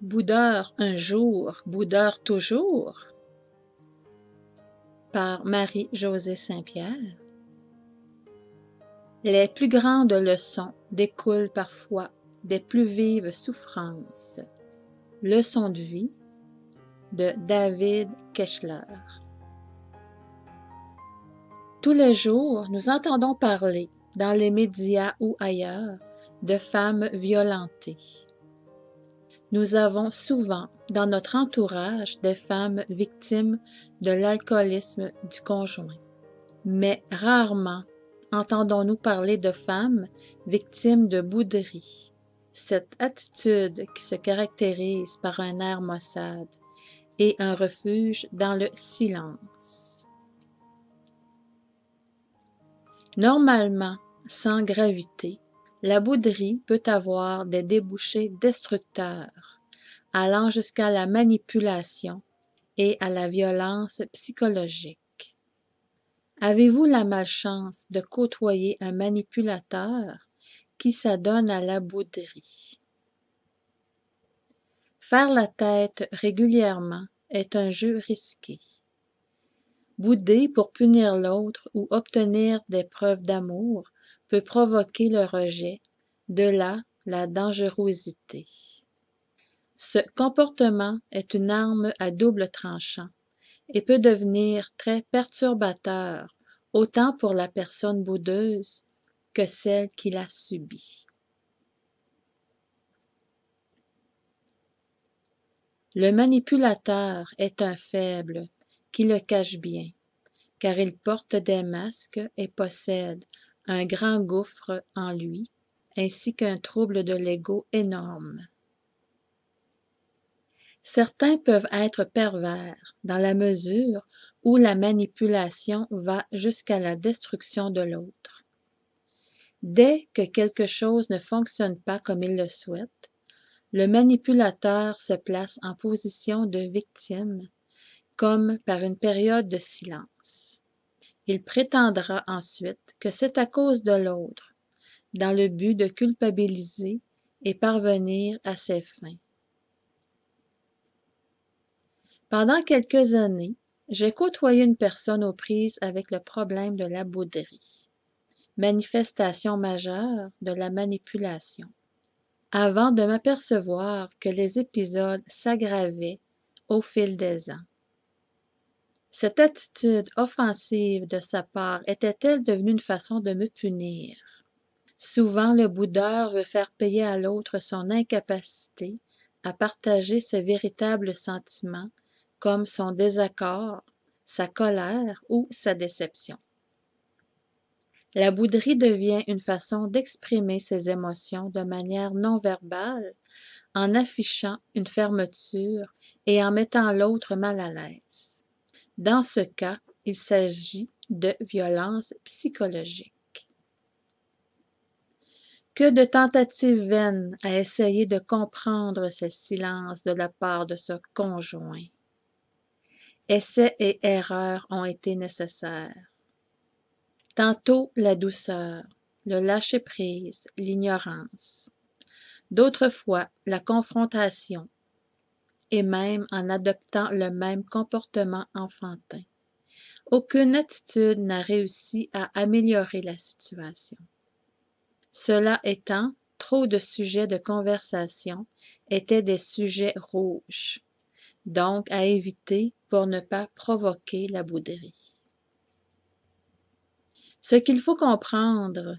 boudeur un jour, boudeur toujours, par Marie-Josée Saint-Pierre. Les plus grandes leçons découlent parfois des plus vives souffrances. Leçon de vie de David Keschler. Tous les jours, nous entendons parler, dans les médias ou ailleurs, de femmes violentées. Nous avons souvent dans notre entourage des femmes victimes de l'alcoolisme du conjoint, mais rarement entendons-nous parler de femmes victimes de bouderie. Cette attitude qui se caractérise par un air maussade et un refuge dans le silence. Normalement, sans gravité, la bouderie peut avoir des débouchés destructeurs, allant jusqu'à la manipulation et à la violence psychologique. Avez-vous la malchance de côtoyer un manipulateur qui s'adonne à la bouderie? Faire la tête régulièrement est un jeu risqué. Bouder pour punir l'autre ou obtenir des preuves d'amour peut provoquer le rejet, de là la dangerosité. Ce comportement est une arme à double tranchant et peut devenir très perturbateur, autant pour la personne boudeuse que celle qui l'a subit. Le manipulateur est un faible, qui le cache bien, car il porte des masques et possède un grand gouffre en lui, ainsi qu'un trouble de l'ego énorme. Certains peuvent être pervers dans la mesure où la manipulation va jusqu'à la destruction de l'autre. Dès que quelque chose ne fonctionne pas comme il le souhaite, le manipulateur se place en position de victime comme par une période de silence. Il prétendra ensuite que c'est à cause de l'autre, dans le but de culpabiliser et parvenir à ses fins. Pendant quelques années, j'ai côtoyé une personne aux prises avec le problème de la bouderie, manifestation majeure de la manipulation, avant de m'apercevoir que les épisodes s'aggravaient au fil des ans. Cette attitude offensive de sa part était-elle devenue une façon de me punir? Souvent, le boudeur veut faire payer à l'autre son incapacité à partager ses véritables sentiments, comme son désaccord, sa colère ou sa déception. La bouderie devient une façon d'exprimer ses émotions de manière non verbale, en affichant une fermeture et en mettant l'autre mal à l'aise. Dans ce cas, il s'agit de violence psychologique. Que de tentatives vaines à essayer de comprendre ce silence de la part de ce conjoint. Essais et erreurs ont été nécessaires. Tantôt la douceur, le lâcher-prise, l'ignorance. D'autres fois, la confrontation, et même en adoptant le même comportement enfantin. Aucune attitude n'a réussi à améliorer la situation. Cela étant, trop de sujets de conversation étaient des sujets rouges, donc à éviter pour ne pas provoquer la bouderie. Ce qu'il faut comprendre,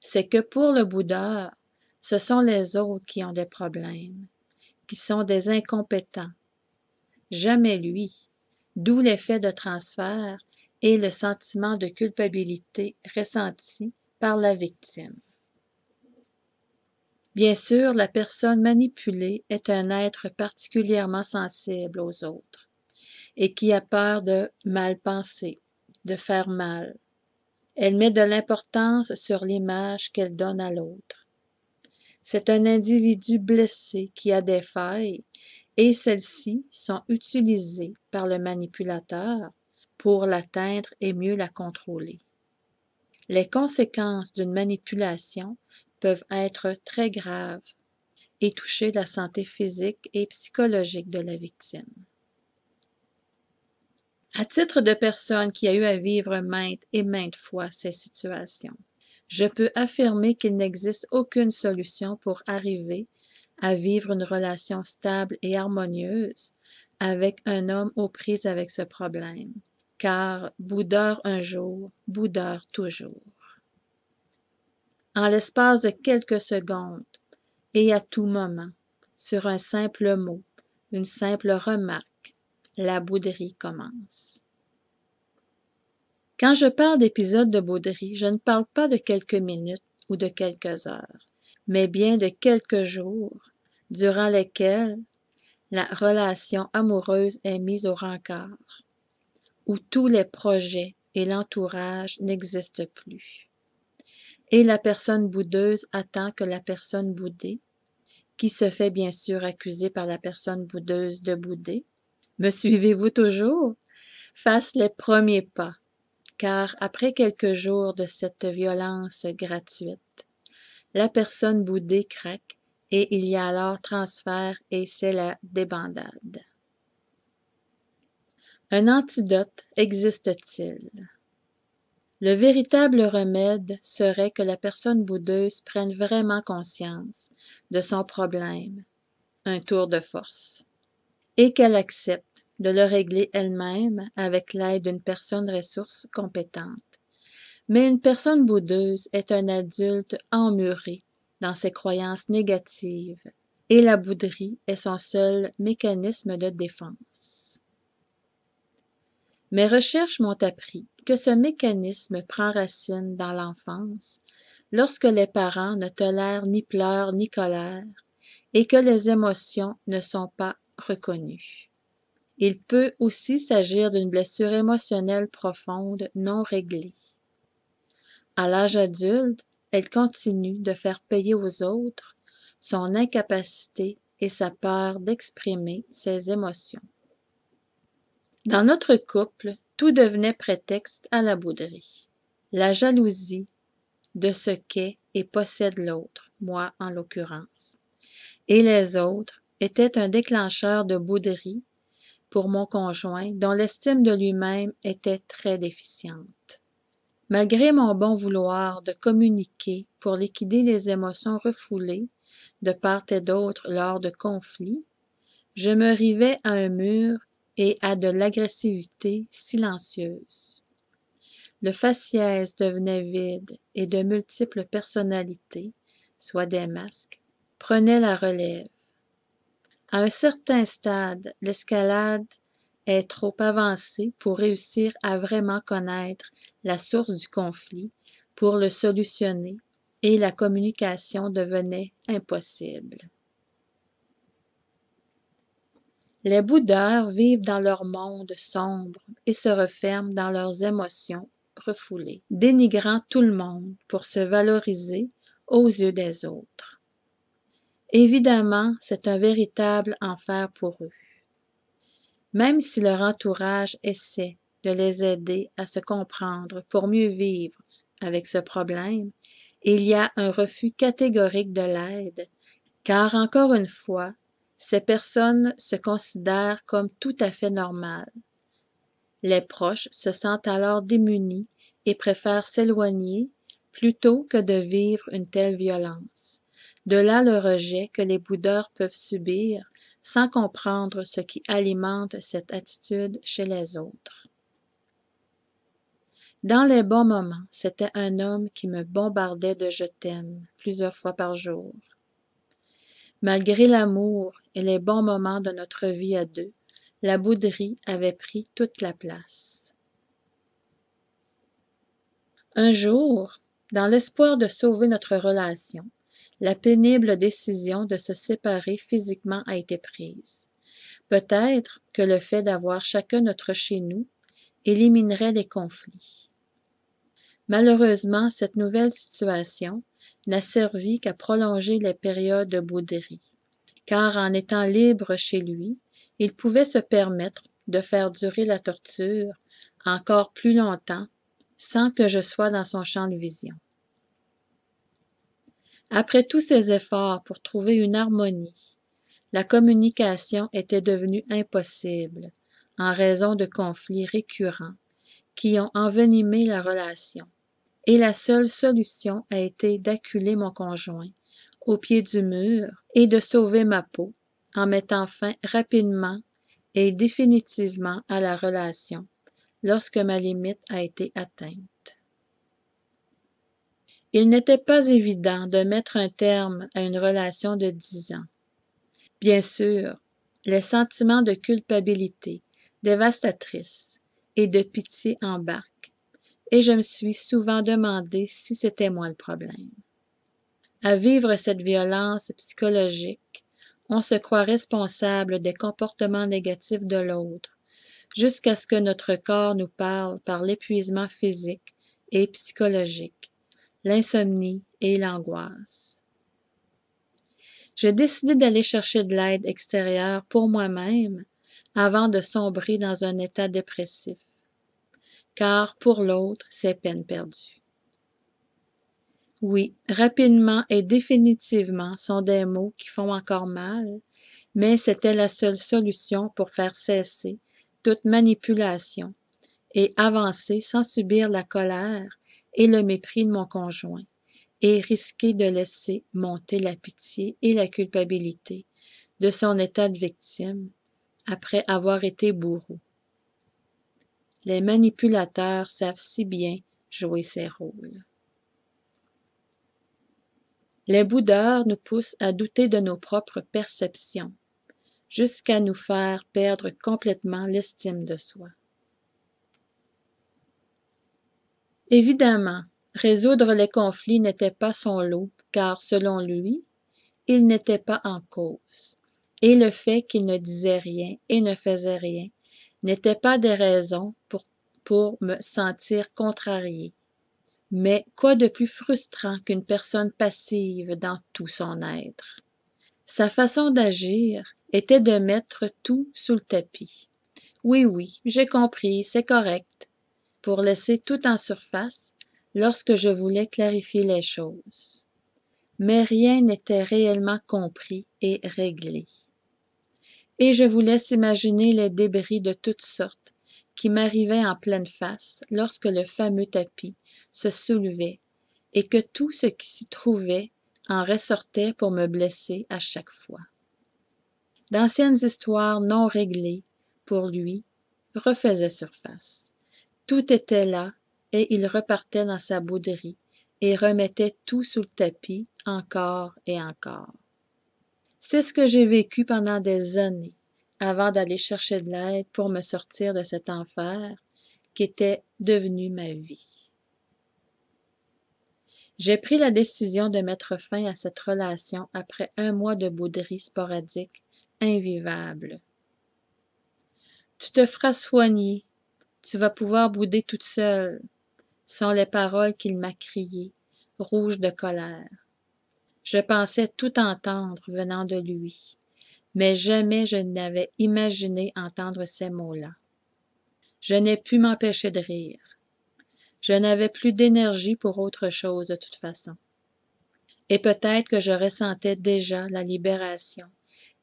c'est que pour le Bouddha, ce sont les autres qui ont des problèmes sont des incompétents. Jamais lui, d'où l'effet de transfert et le sentiment de culpabilité ressenti par la victime. Bien sûr, la personne manipulée est un être particulièrement sensible aux autres et qui a peur de mal penser, de faire mal. Elle met de l'importance sur l'image qu'elle donne à l'autre. C'est un individu blessé qui a des failles et celles-ci sont utilisées par le manipulateur pour l'atteindre et mieux la contrôler. Les conséquences d'une manipulation peuvent être très graves et toucher la santé physique et psychologique de la victime. À titre de personne qui a eu à vivre maintes et maintes fois ces situations, je peux affirmer qu'il n'existe aucune solution pour arriver à vivre une relation stable et harmonieuse avec un homme aux prises avec ce problème, car boudeur un jour, boudeur toujours. En l'espace de quelques secondes, et à tout moment, sur un simple mot, une simple remarque, la bouderie commence. Quand je parle d'épisodes de bouderie, je ne parle pas de quelques minutes ou de quelques heures, mais bien de quelques jours, durant lesquels la relation amoureuse est mise au rencard, où tous les projets et l'entourage n'existent plus. Et la personne boudeuse attend que la personne boudée, qui se fait bien sûr accuser par la personne boudeuse de bouder, me suivez-vous toujours, fasse les premiers pas car après quelques jours de cette violence gratuite, la personne boudée craque et il y a alors transfert et c'est la débandade. Un antidote existe-t-il? Le véritable remède serait que la personne boudeuse prenne vraiment conscience de son problème, un tour de force, et qu'elle accepte de le régler elle-même avec l'aide d'une personne ressource compétente. Mais une personne boudeuse est un adulte emmuré dans ses croyances négatives et la bouderie est son seul mécanisme de défense. Mes recherches m'ont appris que ce mécanisme prend racine dans l'enfance lorsque les parents ne tolèrent ni pleurs ni colère et que les émotions ne sont pas reconnues. Il peut aussi s'agir d'une blessure émotionnelle profonde non réglée. À l'âge adulte, elle continue de faire payer aux autres son incapacité et sa peur d'exprimer ses émotions. Dans notre couple, tout devenait prétexte à la bouderie. La jalousie de ce qu'est et possède l'autre, moi en l'occurrence, et les autres étaient un déclencheur de bouderie pour mon conjoint, dont l'estime de lui-même était très déficiente. Malgré mon bon vouloir de communiquer pour liquider les émotions refoulées de part et d'autre lors de conflits, je me rivais à un mur et à de l'agressivité silencieuse. Le faciès devenait vide et de multiples personnalités, soit des masques, prenaient la relève. À un certain stade, l'escalade est trop avancée pour réussir à vraiment connaître la source du conflit, pour le solutionner, et la communication devenait impossible. Les boudeurs vivent dans leur monde sombre et se referment dans leurs émotions refoulées, dénigrant tout le monde pour se valoriser aux yeux des autres. Évidemment, c'est un véritable enfer pour eux. Même si leur entourage essaie de les aider à se comprendre pour mieux vivre avec ce problème, il y a un refus catégorique de l'aide, car encore une fois, ces personnes se considèrent comme tout à fait normales. Les proches se sentent alors démunis et préfèrent s'éloigner plutôt que de vivre une telle violence. De là le rejet que les boudeurs peuvent subir sans comprendre ce qui alimente cette attitude chez les autres. Dans les bons moments, c'était un homme qui me bombardait de je t'aime plusieurs fois par jour. Malgré l'amour et les bons moments de notre vie à deux, la bouderie avait pris toute la place. Un jour, dans l'espoir de sauver notre relation, la pénible décision de se séparer physiquement a été prise. Peut-être que le fait d'avoir chacun notre chez nous éliminerait les conflits. Malheureusement, cette nouvelle situation n'a servi qu'à prolonger les périodes de bouderie, car en étant libre chez lui, il pouvait se permettre de faire durer la torture encore plus longtemps sans que je sois dans son champ de vision. Après tous ces efforts pour trouver une harmonie, la communication était devenue impossible en raison de conflits récurrents qui ont envenimé la relation. Et la seule solution a été d'acculer mon conjoint au pied du mur et de sauver ma peau en mettant fin rapidement et définitivement à la relation lorsque ma limite a été atteinte. Il n'était pas évident de mettre un terme à une relation de dix ans. Bien sûr, les sentiments de culpabilité dévastatrice et de pitié embarquent, et je me suis souvent demandé si c'était moi le problème. À vivre cette violence psychologique, on se croit responsable des comportements négatifs de l'autre, jusqu'à ce que notre corps nous parle par l'épuisement physique et psychologique l'insomnie et l'angoisse. J'ai décidé d'aller chercher de l'aide extérieure pour moi-même avant de sombrer dans un état dépressif, car pour l'autre, c'est peine perdue. Oui, rapidement et définitivement sont des mots qui font encore mal, mais c'était la seule solution pour faire cesser toute manipulation et avancer sans subir la colère et le mépris de mon conjoint, et risquer de laisser monter la pitié et la culpabilité de son état de victime après avoir été bourreau. Les manipulateurs savent si bien jouer ces rôles. Les boudeurs nous poussent à douter de nos propres perceptions, jusqu'à nous faire perdre complètement l'estime de soi. Évidemment, résoudre les conflits n'était pas son lot, car, selon lui, il n'était pas en cause. Et le fait qu'il ne disait rien et ne faisait rien n'était pas des raisons pour, pour me sentir contrarié. Mais quoi de plus frustrant qu'une personne passive dans tout son être? Sa façon d'agir était de mettre tout sous le tapis. Oui, oui, j'ai compris, c'est correct, pour laisser tout en surface lorsque je voulais clarifier les choses. Mais rien n'était réellement compris et réglé. Et je vous laisse imaginer les débris de toutes sortes qui m'arrivaient en pleine face lorsque le fameux tapis se soulevait et que tout ce qui s'y trouvait en ressortait pour me blesser à chaque fois. D'anciennes histoires non réglées, pour lui, refaisaient surface tout était là, et il repartait dans sa bouderie et remettait tout sous le tapis encore et encore. C'est ce que j'ai vécu pendant des années avant d'aller chercher de l'aide pour me sortir de cet enfer qui était devenu ma vie. J'ai pris la décision de mettre fin à cette relation après un mois de bouderie sporadique invivable. Tu te feras soigner, tu vas pouvoir bouder toute seule. sont les paroles qu'il m'a criées, rouge de colère. Je pensais tout entendre venant de lui, mais jamais je n'avais imaginé entendre ces mots-là. Je n'ai pu m'empêcher de rire. Je n'avais plus d'énergie pour autre chose de toute façon. Et peut-être que je ressentais déjà la libération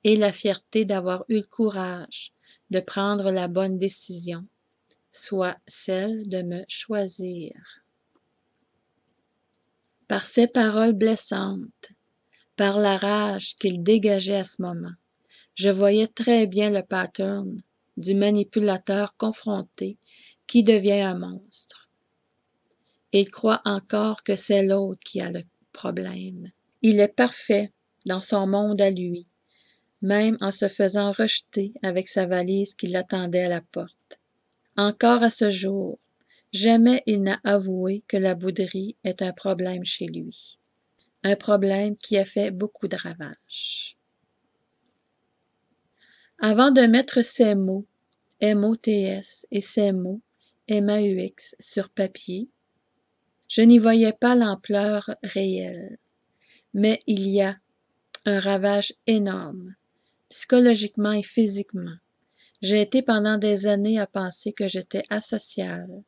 et la fierté d'avoir eu le courage de prendre la bonne décision soit celle de me choisir. Par ces paroles blessantes, par la rage qu'il dégageait à ce moment, je voyais très bien le pattern du manipulateur confronté qui devient un monstre. Il croit encore que c'est l'autre qui a le problème. Il est parfait dans son monde à lui, même en se faisant rejeter avec sa valise qui l'attendait à la porte. Encore à ce jour, jamais il n'a avoué que la bouderie est un problème chez lui, un problème qui a fait beaucoup de ravages. Avant de mettre ces mots, M-O-T-S et ces mots, M-A-U-X, sur papier, je n'y voyais pas l'ampleur réelle. Mais il y a un ravage énorme, psychologiquement et physiquement, j'ai été pendant des années à penser que j'étais asociale,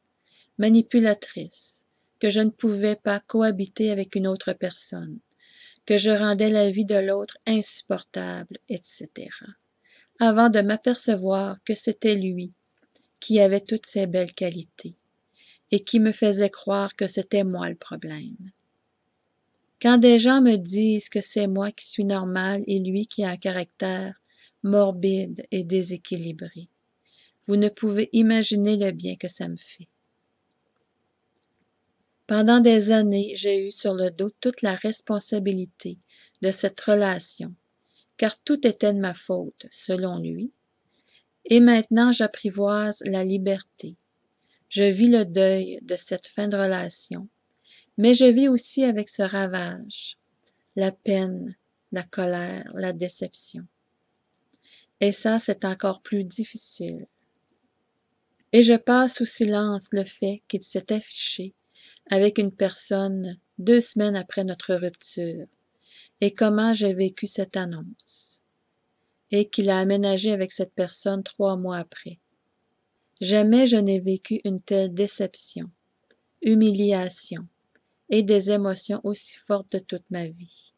manipulatrice, que je ne pouvais pas cohabiter avec une autre personne, que je rendais la vie de l'autre insupportable, etc. Avant de m'apercevoir que c'était lui qui avait toutes ces belles qualités et qui me faisait croire que c'était moi le problème. Quand des gens me disent que c'est moi qui suis normal et lui qui a un caractère morbide et déséquilibré. Vous ne pouvez imaginer le bien que ça me fait. Pendant des années, j'ai eu sur le dos toute la responsabilité de cette relation, car tout était de ma faute, selon lui. Et maintenant, j'apprivoise la liberté. Je vis le deuil de cette fin de relation, mais je vis aussi avec ce ravage, la peine, la colère, la déception et ça c'est encore plus difficile. Et je passe sous silence le fait qu'il s'est affiché avec une personne deux semaines après notre rupture, et comment j'ai vécu cette annonce, et qu'il a aménagé avec cette personne trois mois après. Jamais je n'ai vécu une telle déception, humiliation, et des émotions aussi fortes de toute ma vie.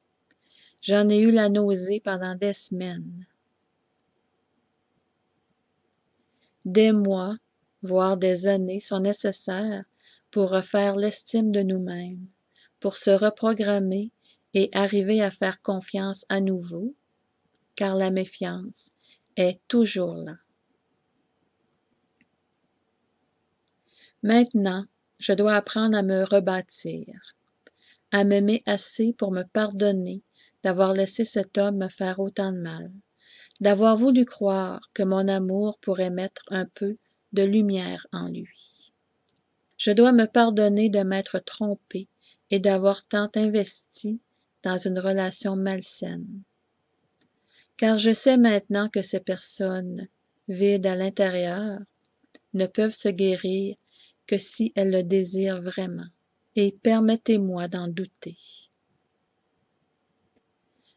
J'en ai eu la nausée pendant des semaines. des mois, voire des années sont nécessaires pour refaire l'estime de nous-mêmes, pour se reprogrammer et arriver à faire confiance à nouveau, car la méfiance est toujours là. Maintenant, je dois apprendre à me rebâtir, à m'aimer assez pour me pardonner d'avoir laissé cet homme me faire autant de mal, d'avoir voulu croire que mon amour pourrait mettre un peu de lumière en lui. Je dois me pardonner de m'être trompée et d'avoir tant investi dans une relation malsaine. Car je sais maintenant que ces personnes, vides à l'intérieur, ne peuvent se guérir que si elles le désirent vraiment. Et permettez-moi d'en douter.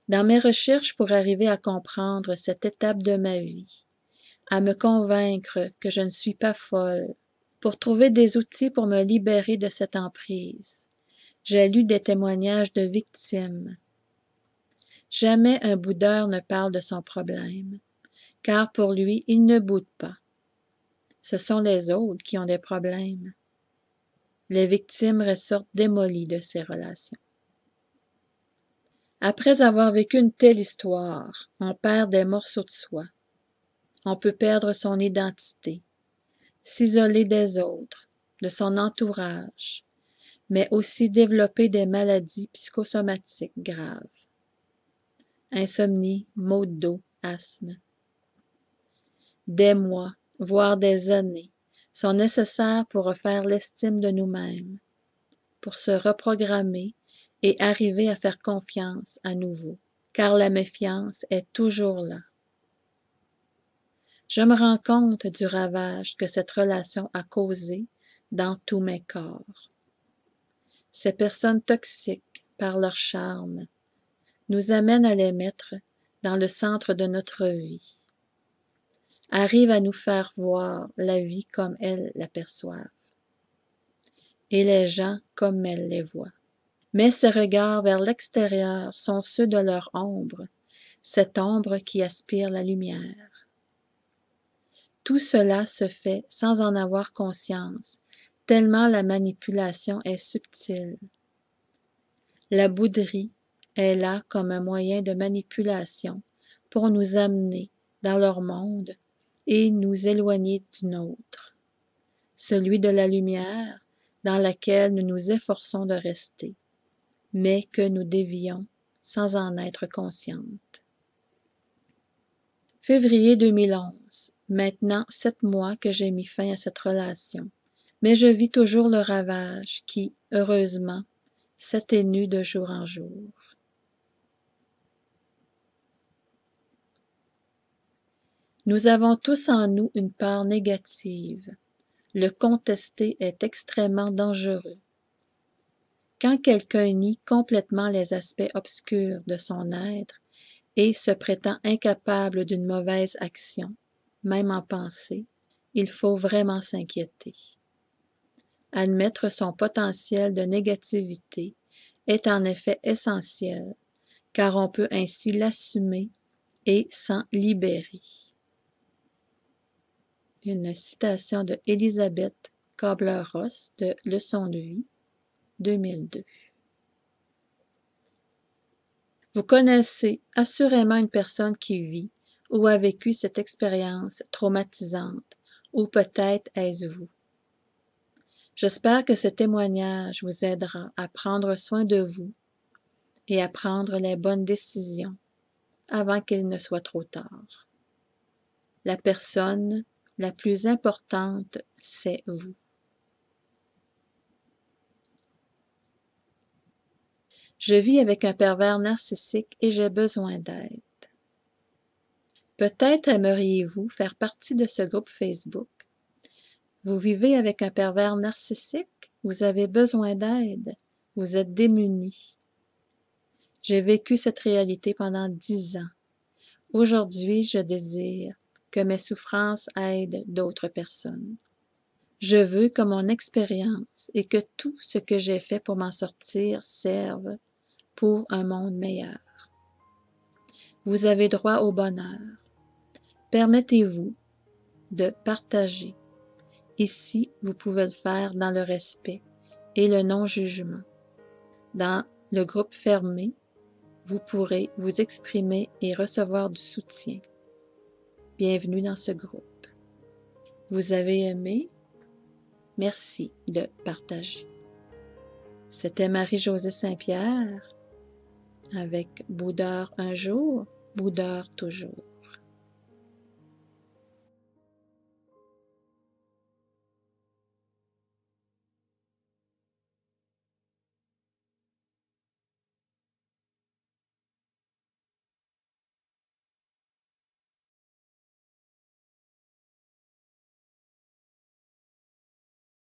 Dans mes recherches pour arriver à comprendre cette étape de ma vie, à me convaincre que je ne suis pas folle, pour trouver des outils pour me libérer de cette emprise, j'ai lu des témoignages de victimes. Jamais un boudeur ne parle de son problème, car pour lui, il ne boude pas. Ce sont les autres qui ont des problèmes. Les victimes ressortent démolies de ces relations. Après avoir vécu une telle histoire, on perd des morceaux de soi. On peut perdre son identité, s'isoler des autres, de son entourage, mais aussi développer des maladies psychosomatiques graves. Insomnie, maux de dos, asthme. Des mois, voire des années, sont nécessaires pour refaire l'estime de nous-mêmes, pour se reprogrammer et arriver à faire confiance à nouveau, car la méfiance est toujours là. Je me rends compte du ravage que cette relation a causé dans tous mes corps. Ces personnes toxiques, par leur charme, nous amènent à les mettre dans le centre de notre vie, arrivent à nous faire voir la vie comme elles l'aperçoivent, et les gens comme elles les voient mais ses regards vers l'extérieur sont ceux de leur ombre, cette ombre qui aspire la lumière. Tout cela se fait sans en avoir conscience, tellement la manipulation est subtile. La bouderie est là comme un moyen de manipulation pour nous amener dans leur monde et nous éloigner du nôtre, celui de la lumière dans laquelle nous nous efforçons de rester mais que nous dévions sans en être conscientes. Février 2011. Maintenant sept mois que j'ai mis fin à cette relation, mais je vis toujours le ravage qui, heureusement, s'atténue de jour en jour. Nous avons tous en nous une part négative. Le contester est extrêmement dangereux. Quand quelqu'un nie complètement les aspects obscurs de son être et se prétend incapable d'une mauvaise action, même en pensée, il faut vraiment s'inquiéter. Admettre son potentiel de négativité est en effet essentiel, car on peut ainsi l'assumer et s'en libérer. Une citation de Elisabeth Kobleros ross de Leçon de vie, 2002. Vous connaissez assurément une personne qui vit ou a vécu cette expérience traumatisante, ou peut-être est-ce vous. J'espère que ce témoignage vous aidera à prendre soin de vous et à prendre les bonnes décisions avant qu'il ne soit trop tard. La personne la plus importante, c'est vous. Je vis avec un pervers narcissique et j'ai besoin d'aide. Peut-être aimeriez-vous faire partie de ce groupe Facebook. Vous vivez avec un pervers narcissique, vous avez besoin d'aide, vous êtes démuni. J'ai vécu cette réalité pendant dix ans. Aujourd'hui, je désire que mes souffrances aident d'autres personnes. Je veux que mon expérience et que tout ce que j'ai fait pour m'en sortir serve pour un monde meilleur. Vous avez droit au bonheur. Permettez-vous de partager. Ici, vous pouvez le faire dans le respect et le non-jugement. Dans le groupe fermé, vous pourrez vous exprimer et recevoir du soutien. Bienvenue dans ce groupe. Vous avez aimé Merci de partager. C'était Marie-Josée Saint-Pierre avec Boudeur un jour, Boudeur toujours.